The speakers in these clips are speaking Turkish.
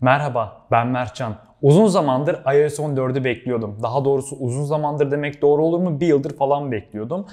Merhaba, ben Mertcan. Uzun zamandır iOS 14'ü bekliyordum. Daha doğrusu uzun zamandır demek doğru olur mu? Bir yıldır falan bekliyordum.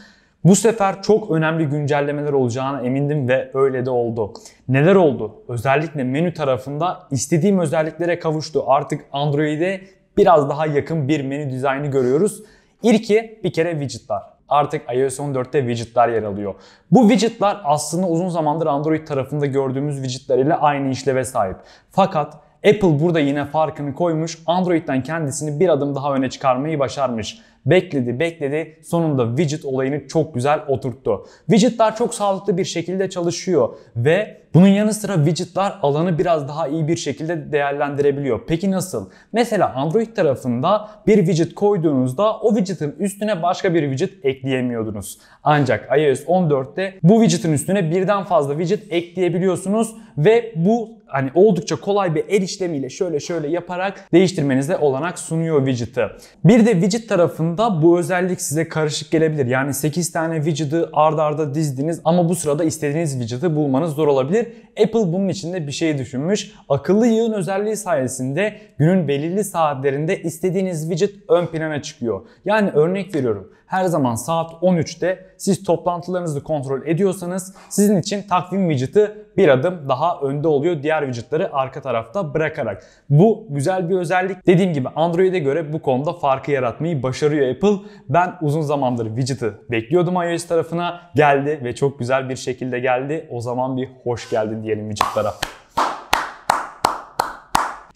Bu sefer çok önemli güncellemeler olacağına emindim ve öyle de oldu. Neler oldu? Özellikle menü tarafında istediğim özelliklere kavuştu. Artık Android'e biraz daha yakın bir menü dizaynı görüyoruz. İlki bir kere widgetlar artık iOS 14'te widgetler yer alıyor. Bu widgetler aslında uzun zamandır Android tarafında gördüğümüz widgetler ile aynı işleve sahip. Fakat Apple burada yine farkını koymuş. Android'den kendisini bir adım daha öne çıkarmayı başarmış. Bekledi bekledi sonunda widget olayını çok güzel oturttu. Widgetler çok sağlıklı bir şekilde çalışıyor ve bunun yanı sıra widgetler alanı biraz daha iyi bir şekilde değerlendirebiliyor. Peki nasıl? Mesela Android tarafında bir widget koyduğunuzda o widget'ın üstüne başka bir widget ekleyemiyordunuz. Ancak iOS 14'te bu widget'ın üstüne birden fazla widget ekleyebiliyorsunuz ve bu hani oldukça kolay bir el işlemiyle şöyle şöyle yaparak değiştirmenize olanak sunuyor widget'ı. Bir de widget tarafında bu özellik size karışık gelebilir. Yani 8 tane widget'ı ard arda dizdiniz ama bu sırada istediğiniz widget'ı bulmanız zor olabilir. Apple bunun için de bir şey düşünmüş. Akıllı yığın özelliği sayesinde günün belirli saatlerinde istediğiniz widget ön plana çıkıyor. Yani örnek veriyorum her zaman saat 13'te siz toplantılarınızı kontrol ediyorsanız sizin için takvim widget'ı bir adım daha önde oluyor diğer diğer arka tarafta bırakarak. Bu güzel bir özellik. Dediğim gibi Android'e göre bu konuda farkı yaratmayı başarıyor Apple. Ben uzun zamandır widget'ı bekliyordum iOS tarafına. Geldi ve çok güzel bir şekilde geldi. O zaman bir hoş geldin diyelim widget'lara.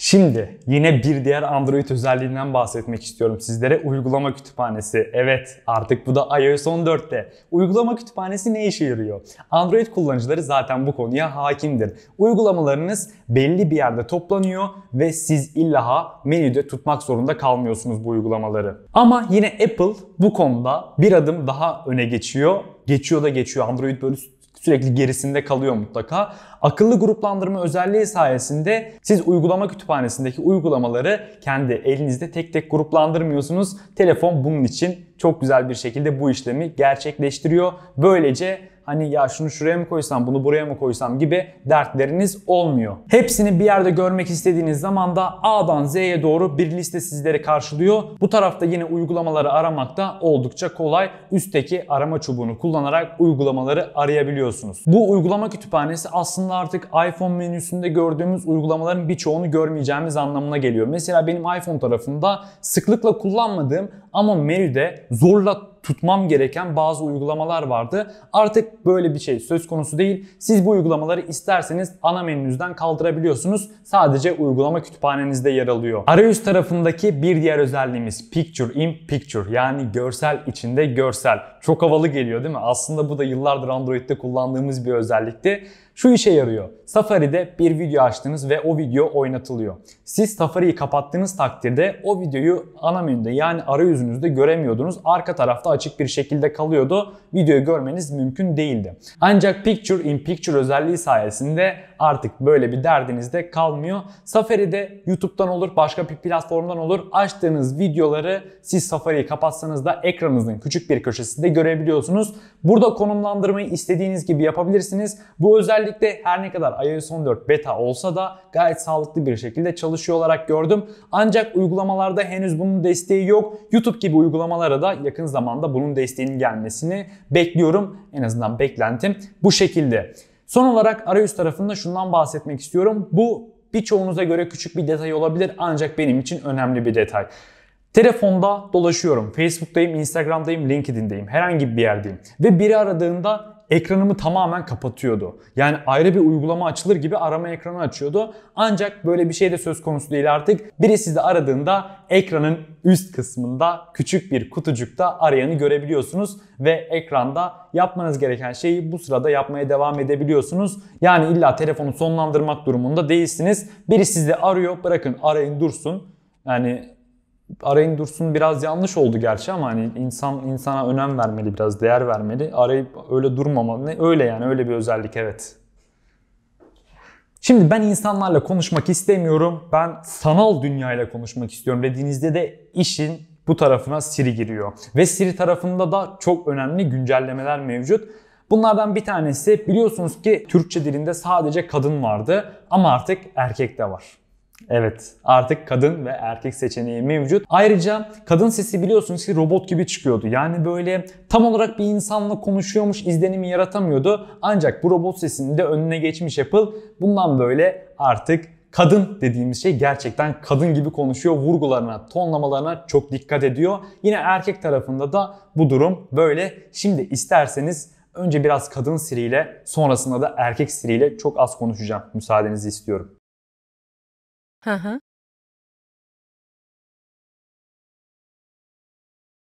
Şimdi yine bir diğer Android özelliğinden bahsetmek istiyorum sizlere. Uygulama kütüphanesi. Evet artık bu da iOS 14'te. Uygulama kütüphanesi ne işe yarıyor? Android kullanıcıları zaten bu konuya hakimdir. Uygulamalarınız belli bir yerde toplanıyor ve siz illaha menüde tutmak zorunda kalmıyorsunuz bu uygulamaları. Ama yine Apple bu konuda bir adım daha öne geçiyor. Geçiyor da geçiyor. Android böyle sürekli gerisinde kalıyor mutlaka. Akıllı gruplandırma özelliği sayesinde siz uygulama kütüphanesindeki uygulamaları kendi elinizde tek tek gruplandırmıyorsunuz. Telefon bunun için çok güzel bir şekilde bu işlemi gerçekleştiriyor. Böylece hani ya şunu şuraya mı koysam bunu buraya mı koysam gibi dertleriniz olmuyor. Hepsini bir yerde görmek istediğiniz zaman da A'dan Z'ye doğru bir liste sizleri karşılıyor. Bu tarafta yine uygulamaları aramak da oldukça kolay. Üstteki arama çubuğunu kullanarak uygulamaları arayabiliyorsunuz. Bu uygulama kütüphanesi aslında artık iPhone menüsünde gördüğümüz uygulamaların birçoğunu görmeyeceğimiz anlamına geliyor. Mesela benim iPhone tarafında sıklıkla kullanmadığım ama menüde zorla tutmam gereken bazı uygulamalar vardı. Artık böyle bir şey söz konusu değil. Siz bu uygulamaları isterseniz ana menünüzden kaldırabiliyorsunuz. Sadece uygulama kütüphanenizde yer alıyor. Arayüz tarafındaki bir diğer özelliğimiz Picture in Picture yani görsel içinde görsel. Çok havalı geliyor değil mi? Aslında bu da yıllardır Android'de kullandığımız bir özellikti. Şu işe yarıyor. Safari'de bir video açtınız ve o video oynatılıyor. Siz Safari'yi kapattığınız takdirde o videoyu ana menüde yani arayüzünüzde göremiyordunuz. Arka tarafta açık bir şekilde kalıyordu. Videoyu görmeniz mümkün değildi. Ancak Picture in Picture özelliği sayesinde artık böyle bir derdiniz de kalmıyor. Safari de YouTube'dan olur, başka bir platformdan olur. Açtığınız videoları siz Safari'yi kapatsanız da ekranınızın küçük bir köşesinde görebiliyorsunuz. Burada konumlandırmayı istediğiniz gibi yapabilirsiniz. Bu özellikle her ne kadar iOS 14 beta olsa da gayet sağlıklı bir şekilde çalışıyor olarak gördüm. Ancak uygulamalarda henüz bunun desteği yok. YouTube gibi uygulamalara da yakın zamanda bunun desteğinin gelmesini bekliyorum. En azından beklentim bu şekilde. Son olarak arayüz tarafında şundan bahsetmek istiyorum. Bu birçoğunuza göre küçük bir detay olabilir ancak benim için önemli bir detay. Telefonda dolaşıyorum. Facebook'tayım, Instagram'dayım, LinkedIn'deyim. Herhangi bir yerdeyim. Ve biri aradığında ekranımı tamamen kapatıyordu. Yani ayrı bir uygulama açılır gibi arama ekranı açıyordu. Ancak böyle bir şey de söz konusu değil artık. Biri sizi aradığında ekranın üst kısmında küçük bir kutucukta arayanı görebiliyorsunuz ve ekranda yapmanız gereken şeyi bu sırada yapmaya devam edebiliyorsunuz. Yani illa telefonu sonlandırmak durumunda değilsiniz. Biri sizi arıyor bırakın arayın dursun. Yani arayın dursun biraz yanlış oldu gerçi ama hani insan insana önem vermeli biraz değer vermeli. Arayıp öyle durmamalı. Öyle yani öyle bir özellik evet. Şimdi ben insanlarla konuşmak istemiyorum. Ben sanal dünyayla konuşmak istiyorum dediğinizde de işin bu tarafına Siri giriyor. Ve Siri tarafında da çok önemli güncellemeler mevcut. Bunlardan bir tanesi biliyorsunuz ki Türkçe dilinde sadece kadın vardı ama artık erkek de var. Evet artık kadın ve erkek seçeneği mevcut. Ayrıca kadın sesi biliyorsunuz ki robot gibi çıkıyordu. Yani böyle tam olarak bir insanla konuşuyormuş izlenimi yaratamıyordu. Ancak bu robot sesini de önüne geçmiş Apple. Bundan böyle artık kadın dediğimiz şey gerçekten kadın gibi konuşuyor. Vurgularına, tonlamalarına çok dikkat ediyor. Yine erkek tarafında da bu durum böyle. Şimdi isterseniz önce biraz kadın Siri ile sonrasında da erkek Siri ile çok az konuşacağım. Müsaadenizi istiyorum. Hı hı.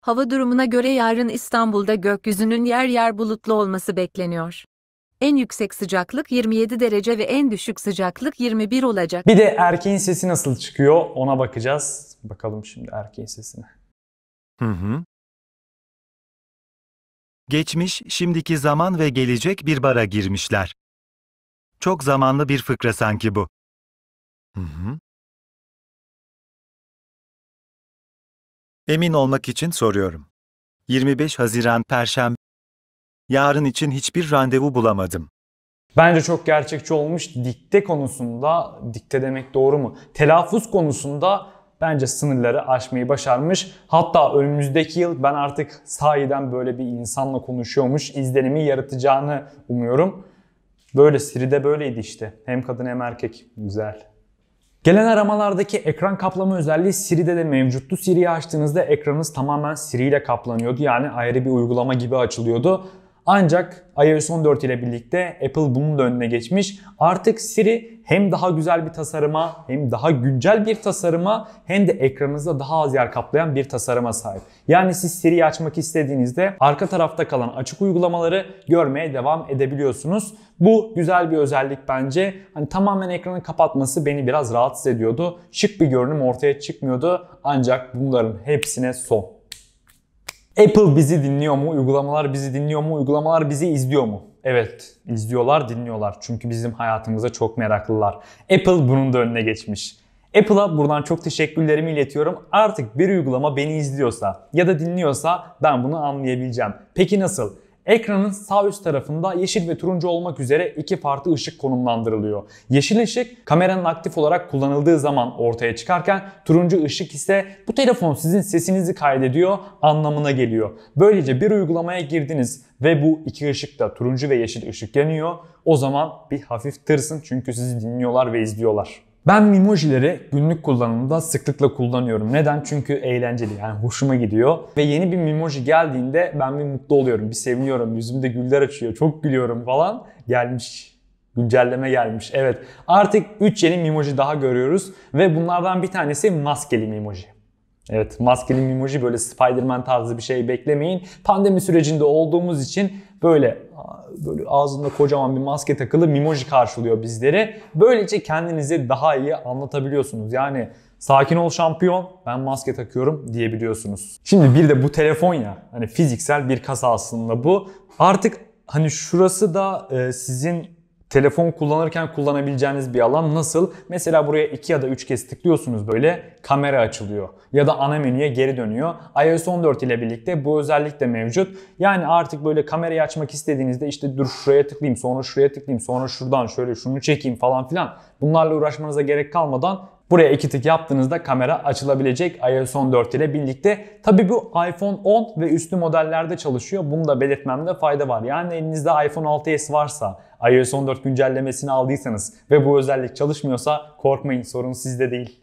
Hava durumuna göre yarın İstanbul'da gökyüzünün yer yer bulutlu olması bekleniyor. En yüksek sıcaklık 27 derece ve en düşük sıcaklık 21 olacak. Bir de erkeğin sesi nasıl çıkıyor ona bakacağız. Bakalım şimdi erkeğin sesine. Hı hı. Geçmiş, şimdiki zaman ve gelecek bir bara girmişler. Çok zamanlı bir fıkra sanki bu. Hı hı. Emin olmak için soruyorum. 25 Haziran Perşembe. Yarın için hiçbir randevu bulamadım. Bence çok gerçekçi olmuş. Dikte konusunda, dikte demek doğru mu? Telaffuz konusunda bence sınırları aşmayı başarmış. Hatta önümüzdeki yıl ben artık sahiden böyle bir insanla konuşuyormuş izlenimi yaratacağını umuyorum. Böyle de böyleydi işte. Hem kadın hem erkek. Güzel. Gelen aramalardaki ekran kaplama özelliği Siri'de de mevcuttu. Siri'yi açtığınızda ekranınız tamamen Siri ile kaplanıyordu. Yani ayrı bir uygulama gibi açılıyordu. Ancak iOS 14 ile birlikte Apple bunun da önüne geçmiş. Artık Siri hem daha güzel bir tasarıma, hem daha güncel bir tasarıma, hem de ekranınızda daha az yer kaplayan bir tasarıma sahip. Yani siz Siri'yi açmak istediğinizde arka tarafta kalan açık uygulamaları görmeye devam edebiliyorsunuz. Bu güzel bir özellik bence. Hani tamamen ekranı kapatması beni biraz rahatsız ediyordu. Şık bir görünüm ortaya çıkmıyordu. Ancak bunların hepsine son. Apple bizi dinliyor mu? Uygulamalar bizi dinliyor mu? Uygulamalar bizi izliyor mu? Evet, izliyorlar, dinliyorlar. Çünkü bizim hayatımıza çok meraklılar. Apple bunun da önüne geçmiş. Apple'a buradan çok teşekkürlerimi iletiyorum. Artık bir uygulama beni izliyorsa ya da dinliyorsa ben bunu anlayabileceğim. Peki nasıl? Ekranın sağ üst tarafında yeşil ve turuncu olmak üzere iki farklı ışık konumlandırılıyor. Yeşil ışık kameranın aktif olarak kullanıldığı zaman ortaya çıkarken turuncu ışık ise bu telefon sizin sesinizi kaydediyor anlamına geliyor. Böylece bir uygulamaya girdiniz ve bu iki ışıkta turuncu ve yeşil ışık yanıyor. O zaman bir hafif tırsın çünkü sizi dinliyorlar ve izliyorlar. Ben Mimoji'leri günlük kullanımda sıklıkla kullanıyorum. Neden? Çünkü eğlenceli yani hoşuma gidiyor. Ve yeni bir Mimoji geldiğinde ben bir mutlu oluyorum, bir seviniyorum, yüzümde güller açıyor, çok gülüyorum falan. Gelmiş Güncelleme gelmiş. Evet. Artık 3 yeni Mimoji daha görüyoruz ve bunlardan bir tanesi maskeli Mimoji. Evet, maskeli Mimoji böyle Spider-Man tarzı bir şey beklemeyin. Pandemi sürecinde olduğumuz için böyle böyle ağzında kocaman bir maske takılı Mimoji karşılıyor bizleri. Böylece kendinizi daha iyi anlatabiliyorsunuz. Yani sakin ol şampiyon ben maske takıyorum diyebiliyorsunuz. Şimdi bir de bu telefon ya hani fiziksel bir kasa aslında bu. Artık hani şurası da e, sizin Telefon kullanırken kullanabileceğiniz bir alan nasıl? Mesela buraya 2 ya da 3 kez tıklıyorsunuz böyle kamera açılıyor. Ya da ana menüye geri dönüyor. iOS 14 ile birlikte bu özellik de mevcut. Yani artık böyle kamerayı açmak istediğinizde işte dur şuraya tıklayayım sonra şuraya tıklayayım sonra şuradan şöyle şunu çekeyim falan filan. Bunlarla uğraşmanıza gerek kalmadan Buraya iki tık yaptığınızda kamera açılabilecek iOS 14 ile birlikte. Tabii bu iPhone 10 ve üstü modellerde çalışıyor. Bunu da belirtmemde fayda var. Yani elinizde iPhone 6s varsa, iOS 14 güncellemesini aldıysanız ve bu özellik çalışmıyorsa korkmayın sorun sizde değil.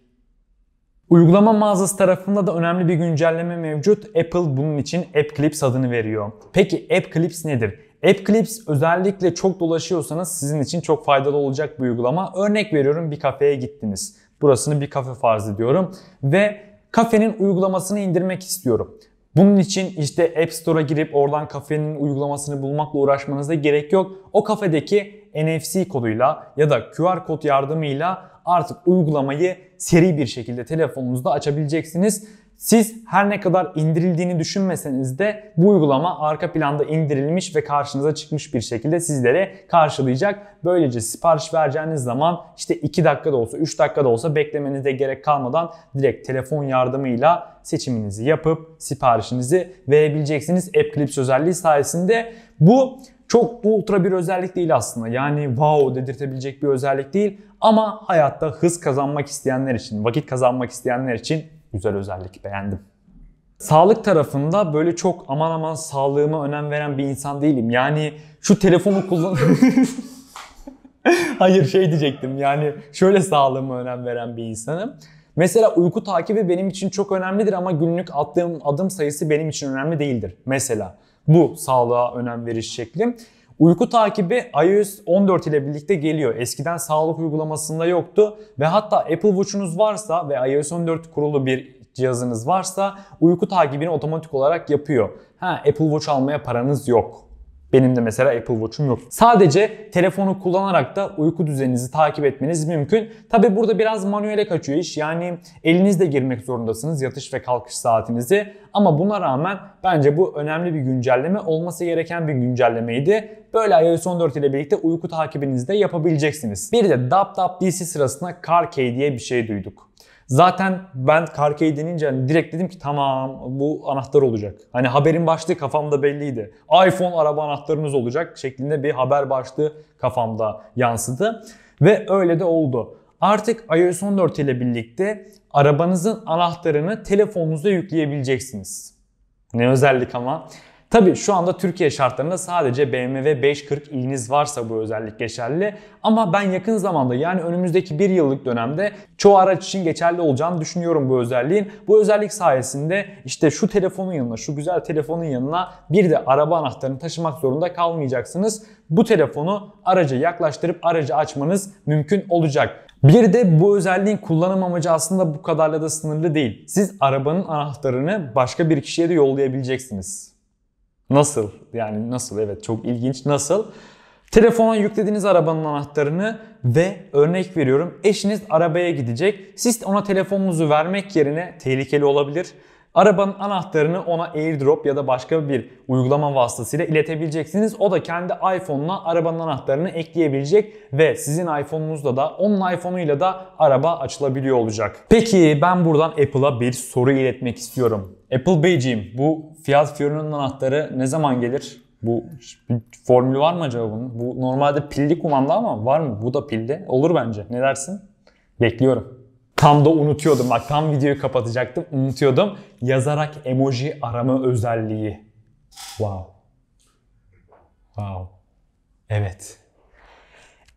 Uygulama mağazası tarafında da önemli bir güncelleme mevcut. Apple bunun için App Clips adını veriyor. Peki App Clips nedir? App Clips özellikle çok dolaşıyorsanız sizin için çok faydalı olacak bir uygulama. Örnek veriyorum bir kafeye gittiniz. Burasını bir kafe farz ediyorum ve kafenin uygulamasını indirmek istiyorum. Bunun için işte App Store'a girip oradan kafenin uygulamasını bulmakla uğraşmanıza gerek yok. O kafedeki NFC koduyla ya da QR kod yardımıyla artık uygulamayı seri bir şekilde telefonunuzda açabileceksiniz. Siz her ne kadar indirildiğini düşünmeseniz de bu uygulama arka planda indirilmiş ve karşınıza çıkmış bir şekilde sizlere karşılayacak. Böylece sipariş vereceğiniz zaman işte 2 dakikada olsa 3 dakikada olsa beklemenize gerek kalmadan direkt telefon yardımıyla seçiminizi yapıp siparişinizi verebileceksiniz App Clips özelliği sayesinde. Bu çok ultra bir özellik değil aslında. Yani wow dedirtebilecek bir özellik değil ama hayatta hız kazanmak isteyenler için, vakit kazanmak isteyenler için güzel özellik beğendim. Sağlık tarafında böyle çok aman aman sağlığıma önem veren bir insan değilim. Yani şu telefonu kullan... Hayır şey diyecektim yani şöyle sağlığıma önem veren bir insanım. Mesela uyku takibi benim için çok önemlidir ama günlük attığım adım sayısı benim için önemli değildir. Mesela bu sağlığa önem veriş şeklim. Uyku takibi iOS 14 ile birlikte geliyor. Eskiden sağlık uygulamasında yoktu ve hatta Apple Watch'unuz varsa ve iOS 14 kurulu bir cihazınız varsa uyku takibini otomatik olarak yapıyor. Ha Apple Watch almaya paranız yok. Benim de mesela Apple Watch'um yok. Sadece telefonu kullanarak da uyku düzeninizi takip etmeniz mümkün. Tabi burada biraz manuele kaçıyor iş. Yani elinizle girmek zorundasınız yatış ve kalkış saatinizi. Ama buna rağmen bence bu önemli bir güncelleme olması gereken bir güncellemeydi. Böyle iOS 14 ile birlikte uyku takibinizi de yapabileceksiniz. Bir de DAP DAP DC sırasında CarKey diye bir şey duyduk. Zaten ben Karke'yi denince hani direkt dedim ki tamam bu anahtar olacak. Hani haberin başlığı kafamda belliydi. iPhone araba anahtarınız olacak şeklinde bir haber başlığı kafamda yansıdı. Ve öyle de oldu. Artık iOS 14 ile birlikte arabanızın anahtarını telefonunuza yükleyebileceksiniz. Ne özellik ama. Tabi şu anda Türkiye şartlarında sadece BMW 540 i'niz varsa bu özellik geçerli. Ama ben yakın zamanda yani önümüzdeki bir yıllık dönemde çoğu araç için geçerli olacağını düşünüyorum bu özelliğin. Bu özellik sayesinde işte şu telefonun yanına, şu güzel telefonun yanına bir de araba anahtarını taşımak zorunda kalmayacaksınız. Bu telefonu araca yaklaştırıp aracı açmanız mümkün olacak. Bir de bu özelliğin kullanım amacı aslında bu kadarla da sınırlı değil. Siz arabanın anahtarını başka bir kişiye de yollayabileceksiniz. Nasıl? Yani nasıl? Evet çok ilginç. Nasıl? Telefona yüklediğiniz arabanın anahtarını ve örnek veriyorum eşiniz arabaya gidecek. Siz ona telefonunuzu vermek yerine tehlikeli olabilir. Arabanın anahtarını ona AirDrop ya da başka bir uygulama vasıtasıyla iletebileceksiniz. O da kendi iPhone'una arabanın anahtarını ekleyebilecek ve sizin iPhone'unuzda da onun iPhone'uyla da araba açılabiliyor olacak. Peki ben buradan Apple'a bir soru iletmek istiyorum. Apple Bey'ciyim. Bu Fiat Fiorino'nun anahtarı ne zaman gelir? Bu bir formülü var mı acaba bunun? Bu normalde pilli kumanda ama var mı? Bu da pilli. Olur bence. Ne dersin? Bekliyorum. Tam da unutuyordum. Bak tam videoyu kapatacaktım. Unutuyordum. Yazarak emoji arama özelliği. Wow. Wow. Evet.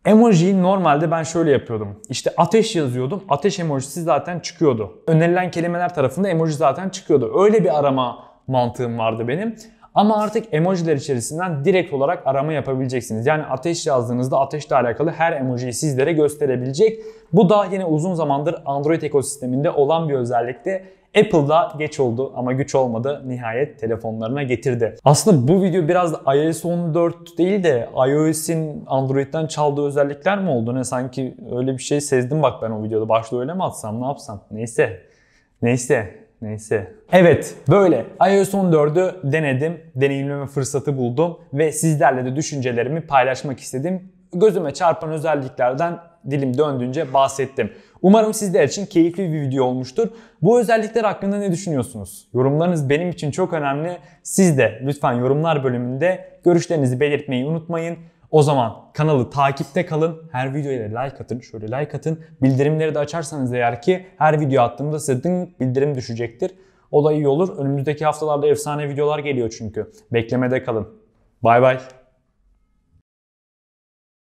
Emoji normalde ben şöyle yapıyordum. İşte ateş yazıyordum. Ateş emojisi zaten çıkıyordu. Önerilen kelimeler tarafında emoji zaten çıkıyordu. Öyle bir arama mantığım vardı benim. Ama artık emojiler içerisinden direkt olarak arama yapabileceksiniz. Yani ateş yazdığınızda ateşle alakalı her emojiyi sizlere gösterebilecek. Bu da yine uzun zamandır Android ekosisteminde olan bir özellikte Apple da geç oldu ama güç olmadı. Nihayet telefonlarına getirdi. Aslında bu video biraz iOS 14 değil de iOS'in Android'den çaldığı özellikler mi oldu? Ne sanki öyle bir şey sezdim bak ben o videoda. Başta öyle mi atsam ne yapsam? Neyse. Neyse. Neyse. Evet böyle iOS 14'ü denedim. Deneyimleme fırsatı buldum. Ve sizlerle de düşüncelerimi paylaşmak istedim. Gözüme çarpan özelliklerden dilim döndüğünce bahsettim. Umarım sizler için keyifli bir video olmuştur. Bu özellikler hakkında ne düşünüyorsunuz? Yorumlarınız benim için çok önemli. Siz de lütfen yorumlar bölümünde görüşlerinizi belirtmeyi unutmayın. O zaman kanalı takipte kalın. Her videoya like atın. Şöyle like atın. Bildirimleri de açarsanız eğer ki her video attığımda size ding bildirim düşecektir. O da iyi olur. Önümüzdeki haftalarda efsane videolar geliyor çünkü. Beklemede kalın. Bay bay.